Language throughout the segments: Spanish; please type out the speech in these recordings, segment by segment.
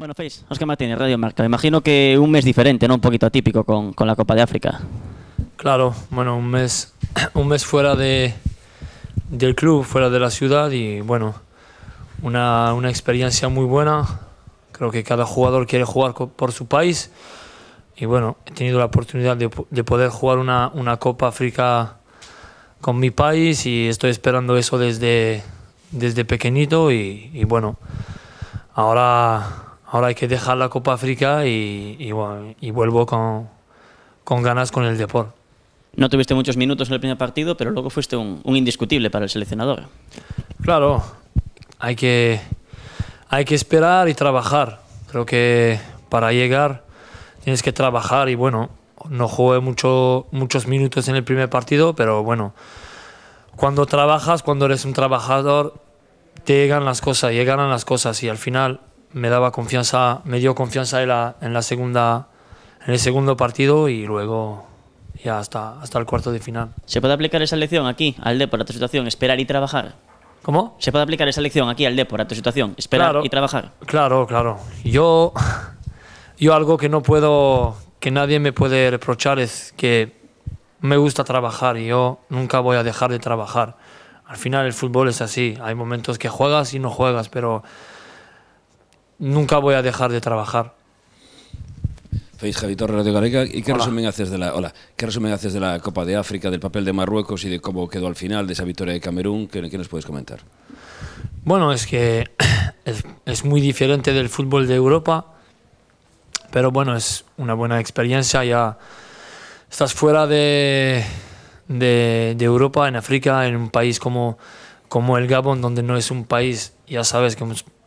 Bueno, qué Oscar Martínez, Radio Marca. Imagino que un mes diferente, ¿no? Un poquito atípico con, la Copa de África. Claro, bueno, un mes, un mes fuera de, del club, fuera de la ciudad y bueno, una, experiencia muy buena. Creo que cada jugador quiere jugar por su país y bueno, he tenido la oportunidad de, de poder jugar una, una, Copa África con mi país y estoy esperando eso desde, desde pequeñito y, y bueno, ahora ahora hay que dejar la Copa África y, vuelvo con, ganas con el deporte. No tuviste muchos minutos en el primer partido, pero luego fuiste un, indiscutible para el seleccionador. Claro, hay que, hay que esperar y trabajar. Creo que para llegar tienes que trabajar y bueno, no jugué muchos minutos en el primer partido, pero bueno, cuando trabajas, cuando eres un trabajador, te llegan las cosas, llegan las cosas y al final me daba confianza, me dio confianza en la, en la segunda, en el segundo partido y luego ya hasta, hasta el cuarto de final. ¿Se puede aplicar esa lección aquí, al Depor, a tu situación, esperar y trabajar? ¿Cómo? ¿Se puede aplicar esa lección aquí, al Depor, a tu situación, esperar y trabajar? Claro, claro. Yo, yo algo que no puedo, que nadie me puede reprochar es que me gusta trabajar y yo nunca voy a dejar de trabajar. Al final el fútbol es así, hay momentos que juegas y no juegas, pero nunca voy a dejar de trabajar. Feliz Javi Radio ¿Y qué resumen, haces de la, hola, qué resumen haces de la Copa de África, del papel de Marruecos y de cómo quedó al final de esa victoria de Camerún? ¿Qué, nos puedes comentar? Bueno, es que es, muy diferente del fútbol de Europa, pero bueno, es una buena experiencia. Ya estás fuera de, de, de Europa, en África, en un país como, como el Gabón, donde no es un país, ya sabes que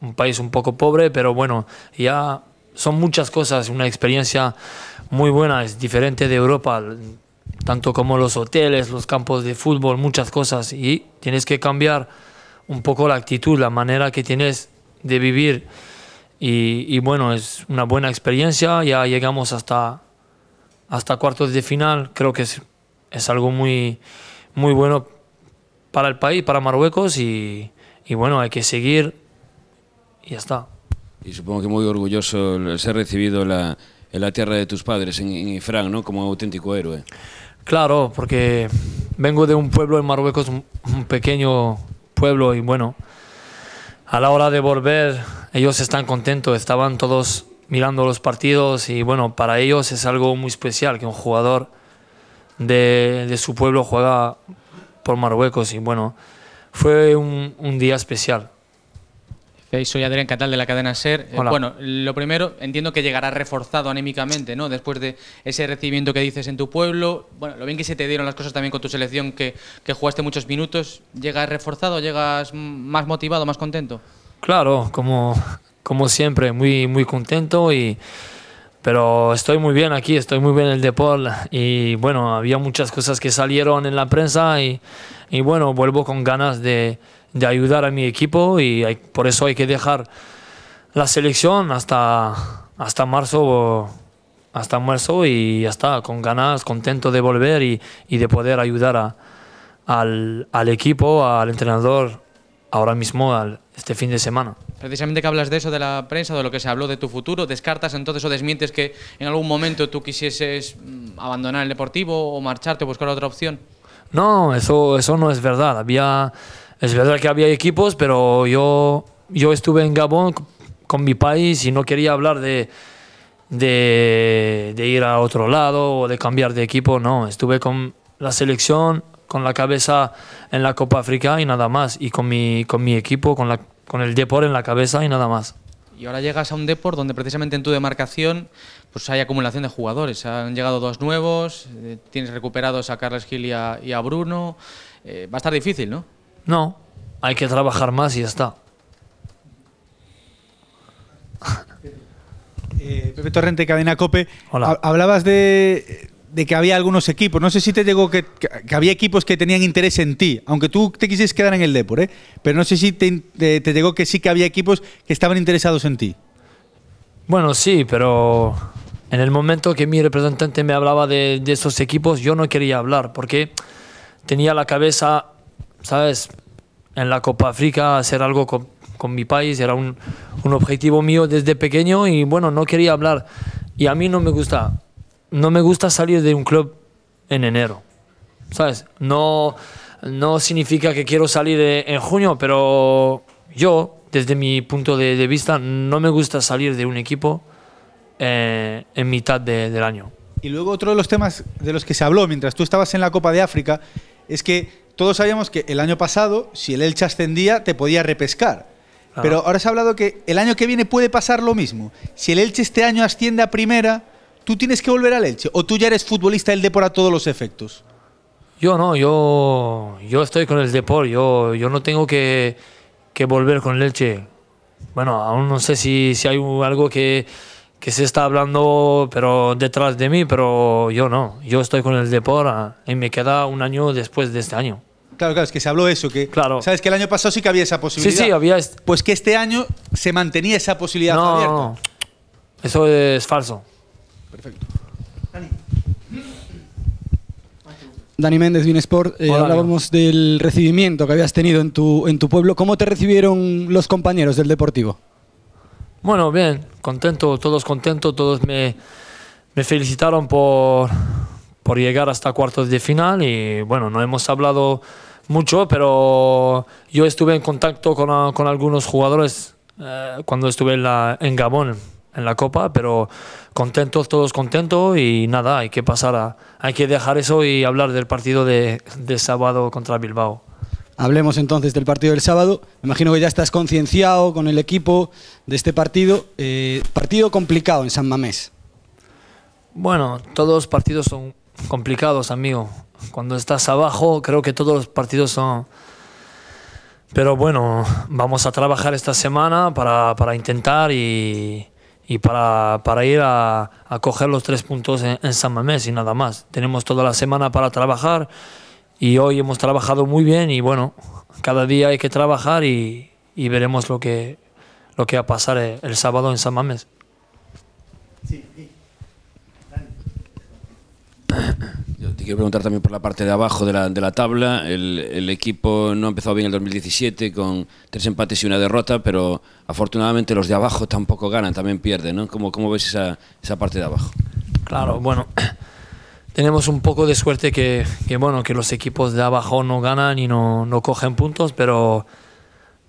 un país un poco pobre, pero bueno, ya son muchas cosas, una experiencia muy buena, es diferente de Europa, tanto como los hoteles, los campos de fútbol, muchas cosas, y tienes que cambiar un poco la actitud, la manera que tienes de vivir, y, bueno, es una buena experiencia, ya llegamos hasta, hasta cuartos de final, creo que es, algo muy, muy bueno para el país, para Marruecos, y bueno, hay que seguir y ya está. Y supongo que muy orgulloso el ser recibido en la, tierra de tus padres, en, en ¿no? Como auténtico héroe. Claro, porque vengo de un pueblo en Marruecos, un pequeño pueblo, y bueno, a la hora de volver, ellos están contentos, estaban todos mirando los partidos, y bueno, para ellos es algo muy especial que un jugador de, su pueblo juega por Marruecos, y bueno, fue un, un día especial. Soy Adrián Catal de la cadena SER. Eh, bueno, lo primero, entiendo que llegará reforzado anímicamente, ¿no? Después de ese recibimiento que dices en tu pueblo, bueno, lo bien que se te dieron las cosas también con tu selección, que, que jugaste muchos minutos, ¿llegas reforzado, llegas más motivado, más contento? Claro, como, como siempre, muy, muy contento y... Pero estoy muy bien aquí, estoy muy bien en el deporte y bueno, había muchas cosas que salieron en la prensa y, y bueno, vuelvo con ganas de, de ayudar a mi equipo y por eso hay que dejar la selección hasta, hasta marzo. hasta marzo y ya está, con ganas, contento de volver y, de poder ayudar al, equipo, al entrenador, ahora mismo, este fin de semana. Precisamente que hablas de eso, de la prensa, de lo que se habló de tu futuro, ¿descartas entonces o desmientes que en algún momento tú quisieses mm, abandonar el deportivo o marcharte o buscar otra opción? No, eso, eso no es verdad. Había es verdad que había equipos, pero yo, yo estuve en Gabón con mi país y no quería hablar de, de, ir a otro lado o de cambiar de equipo, no. Estuve con la selección, con la cabeza en la Copa África y nada más. Y con mi, con mi equipo, con, la, con el deporte en la cabeza y nada más. Y ahora llegas a un deporte donde precisamente en tu demarcación pues hay acumulación de jugadores. Han llegado dos nuevos, eh, tienes recuperados a Carlos Gil y a, Bruno. Eh, va a estar difícil, ¿no? No, hay que trabajar más y ya está. Eh, Pepe Torrente, Cadena Cope. Hola. Hablabas de, que había algunos equipos. No sé si te llegó que, había equipos que tenían interés en ti, aunque tú te quisieras quedar en el Depor, ¿eh? Pero no sé si te, llegó que sí que había equipos que estaban interesados en ti. Bueno, sí, pero en el momento que mi representante me hablaba de, de esos equipos, yo no quería hablar porque tenía la cabeza ¿sabes? En la Copa África hacer algo con, con mi país era un, un, objetivo mío desde pequeño y bueno, no quería hablar. Y a mí no me gusta, no me gusta salir de un club en enero, ¿sabes? No, no significa que quiero salir en junio, pero yo, desde mi punto de, vista, no me gusta salir de un equipo eh, en mitad del año. Y luego otro de los temas de los que se habló mientras tú estabas en la Copa de África es que todos sabíamos que el año pasado, si el Elche ascendía, te podía repescar. Ah. Pero ahora se ha hablado que el año que viene puede pasar lo mismo. Si el Elche este año asciende a primera, tú tienes que volver al Elche. ¿O tú ya eres futbolista del Depor a todos los efectos? Yo no, yo, yo estoy con el Depor. Yo, no tengo que, volver con el Elche. Bueno, aún no sé si, si hay algo que, se está hablando pero detrás de mí, pero yo no. Yo estoy con el Depor ah, y me queda un año después de este año. Claro, claro, es que se habló eso, que claro. sabes que el año pasado sí que había esa posibilidad. Sí, sí, había. Pues que este año se mantenía esa posibilidad no, abierta. No, eso es falso. Perfecto. Dani. Dani Méndez, Bien Sport. Eh, hablábamos del recibimiento que habías tenido en tu, en tu pueblo. ¿Cómo te recibieron los compañeros del Deportivo? Bueno, bien, contento, todos contentos, todos me, me felicitaron por, por llegar hasta cuartos de final y bueno, no hemos hablado mucho, pero yo estuve en contacto con, con algunos jugadores eh, cuando estuve en, Gabón, en la Copa, pero contentos, todos contentos y nada, hay que pasar a, hay que dejar eso y hablar del partido de, sábado contra Bilbao. Hablemos entonces del partido del sábado. Me imagino que ya estás concienciado con el equipo de este partido. Eh, partido complicado en San Mamés. Bueno, todos los partidos son complicados, amigo. Cuando estás abajo, creo que todos los partidos son... Pero bueno, vamos a trabajar esta semana para, para intentar y, para, para, ir a, coger los tres puntos en, San Mamés y nada más. Tenemos toda la semana para trabajar y hoy hemos trabajado muy bien y bueno, cada día hay que trabajar y, veremos lo que, lo que va a pasar el, el sábado en San Mamés. quiero preguntar también por la parte de abajo de la, tabla. El, equipo no empezó bien el 2017 con tres empates y una derrota, pero afortunadamente los de abajo tampoco ganan, también pierden. ¿no? ¿Cómo, ves esa, parte de abajo? Claro, bueno, tenemos un poco de suerte que, bueno, que los equipos de abajo no ganan y no, cogen puntos, pero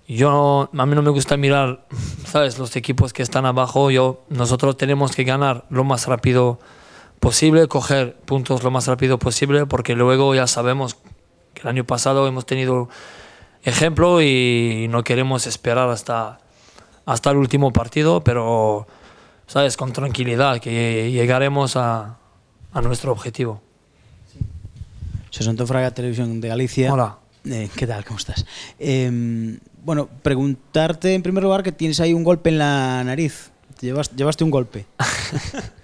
yo a mí no me gusta mirar, ¿sabes? Los equipos que están abajo, yo, nosotros tenemos que ganar lo más rápido posible posible, coger puntos lo más rápido posible, porque luego ya sabemos que el año pasado hemos tenido ejemplo y no queremos esperar hasta, hasta el último partido, pero, ¿sabes? Con tranquilidad, que llegaremos a, a nuestro objetivo. Sosanto Fraga, Televisión de Galicia. Hola. Eh, ¿Qué tal? ¿Cómo estás? Em, bueno, preguntarte en primer lugar que tienes ahí un golpe en la nariz. llevaste un golpe.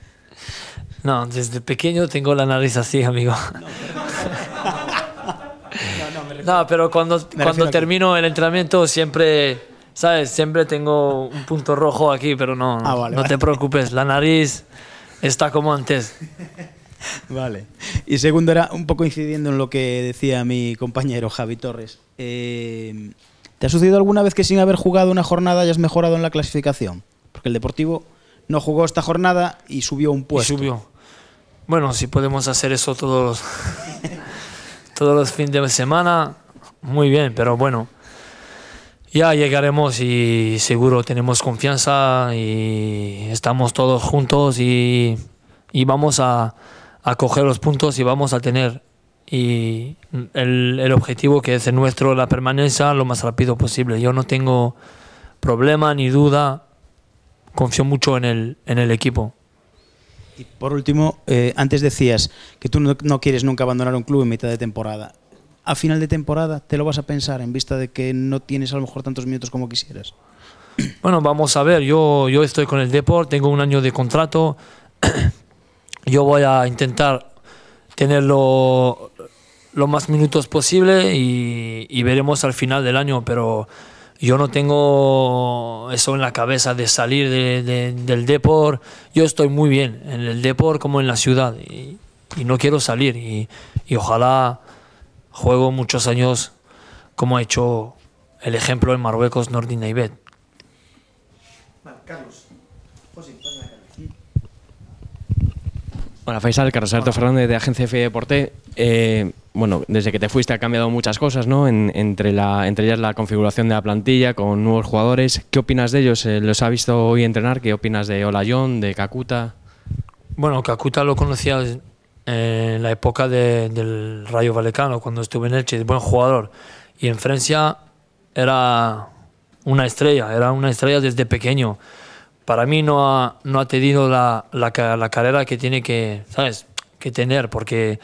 No, desde pequeño tengo la nariz así, amigo. No, pero cuando, cuando termino el entrenamiento siempre, ¿sabes? Siempre tengo un punto rojo aquí, pero no, ah, no te preocupes, la nariz está como antes. Vale. Y segundo, era un poco incidiendo en lo que decía mi compañero Javi Torres. Eh, ¿Te ha sucedido alguna vez que sin haber jugado una jornada hayas mejorado en la clasificación? Porque el Deportivo no jugó esta jornada y subió un puesto. Y subió. Bueno, si podemos hacer eso todos los, todos los fines de semana, muy bien, pero bueno, ya llegaremos y seguro tenemos confianza y estamos todos juntos y, vamos a, coger los puntos y vamos a tener y el, objetivo que es el nuestro, la permanencia, lo más rápido posible. Yo no tengo problema ni duda, confío mucho en el, en el equipo. Y por último, eh, antes decías que tú no, quieres nunca abandonar un club en mitad de temporada. ¿A final de temporada te lo vas a pensar en vista de que no tienes a lo mejor tantos minutos como quisieras? Bueno, vamos a ver. Yo, yo estoy con el deporte tengo un año de contrato. Yo voy a intentar tenerlo lo más minutos posible y veremos al final del año, pero yo no tengo eso en la cabeza de salir del deporte Yo estoy muy bien en el deporte como en la ciudad y, no quiero salir. Y, ojalá juego muchos años como ha hecho el ejemplo en Marruecos, Nordina Bueno, Carlos. Hola, Faisal, Carlos Alberto Fernández de Agencia FI Deporte. Eh, bueno, desde que te fuiste ha cambiado muchas cosas, ¿no? entre, ellas la configuración de la plantilla con nuevos jugadores. ¿Qué opinas de ellos? Eh, ¿Los ha visto hoy entrenar? ¿Qué opinas de Olayón, de Kakuta? Bueno, Kakuta lo conocía en la época del Rayo Vallecano, cuando estuve en el Elche, buen jugador. Y en Francia era una estrella, era una estrella desde pequeño. Para mí no ha, no ha tenido la, carrera que tiene que, ¿sabes? que tener, porque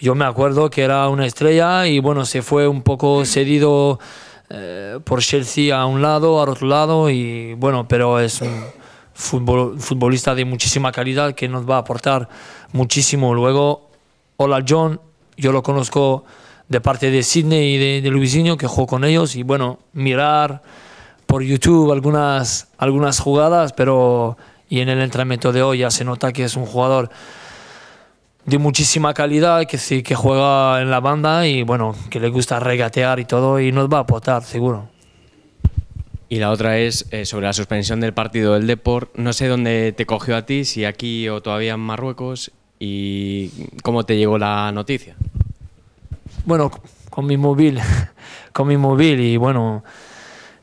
yo me acuerdo que era una estrella y bueno, se fue un poco cedido eh, por Chelsea a un lado, al otro lado y bueno, pero es un futbolista de muchísima calidad que nos va a aportar muchísimo. Luego, hola John, yo lo conozco de parte de Sidney y de, de Luisinho que jugó con ellos y bueno, mirar por YouTube algunas, algunas jugadas, pero y en el entrenamiento de hoy ya se nota que es un jugador de muchísima calidad, que sí, que juega en la banda y bueno, que le gusta regatear y todo y nos va a aportar, seguro. Y la otra es eh, sobre la suspensión del partido del Deport. No sé dónde te cogió a ti, si aquí o todavía en Marruecos, y cómo te llegó la noticia. Bueno, con mi móvil, con mi móvil y bueno,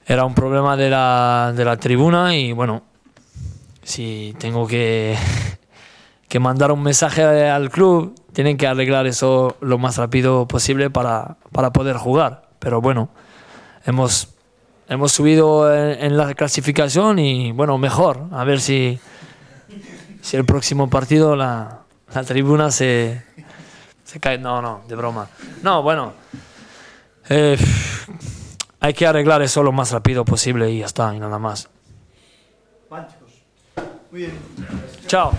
era un problema de la, de la tribuna y bueno, si tengo que que mandar un mensaje al club, tienen que arreglar eso lo más rápido posible para, poder jugar. Pero bueno, hemos, hemos subido en, la clasificación y bueno, mejor. A ver si, si el próximo partido la, tribuna se, se cae. No, no, de broma. No, bueno. Eh, hay que arreglar eso lo más rápido posible y ya está, y nada más. Muy Chao.